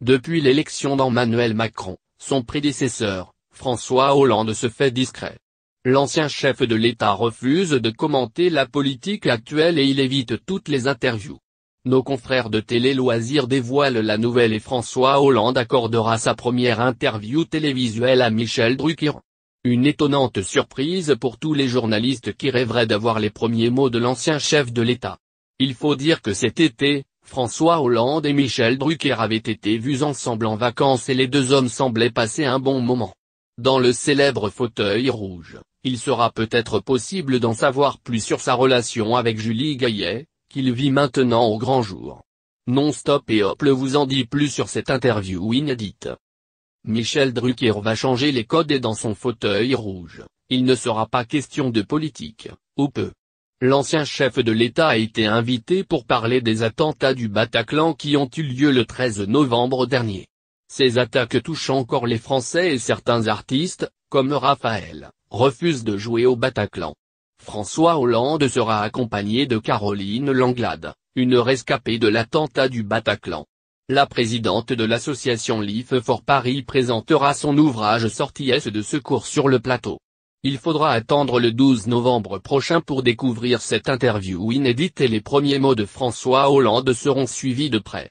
Depuis l'élection d'Emmanuel Macron, son prédécesseur, François Hollande se fait discret. L'ancien chef de l'État refuse de commenter la politique actuelle et il évite toutes les interviews. Nos confrères de Télé Loisirs dévoilent la nouvelle et François Hollande accordera sa première interview télévisuelle à Michel Drucker. Une étonnante surprise pour tous les journalistes qui rêveraient d'avoir les premiers mots de l'ancien chef de l'État. Il faut dire que cet été, François Hollande et Michel Drucker avaient été vus ensemble en vacances et les deux hommes semblaient passer un bon moment. Dans le célèbre fauteuil rouge, il sera peut-être possible d'en savoir plus sur sa relation avec Julie Gaillet, qu'il vit maintenant au grand jour. Non-stop et Hop le vous en dit plus sur cette interview inédite. Michel Drucker va changer les codes et dans son fauteuil rouge, il ne sera pas question de politique, ou peu l'ancien chef de l'État a été invité pour parler des attentats du Bataclan qui ont eu lieu le 13 novembre dernier. Ces attaques touchent encore les Français et certains artistes, comme Raphaël, refusent de jouer au Bataclan. François Hollande sera accompagné de Caroline Langlade, une rescapée de l'attentat du Bataclan. La présidente de l'association Life for Paris présentera son ouvrage Sorties de secours sur le plateau. Il faudra attendre le 12 novembre prochain pour découvrir cette interview inédite et les premiers mots de François Hollande seront suivis de près.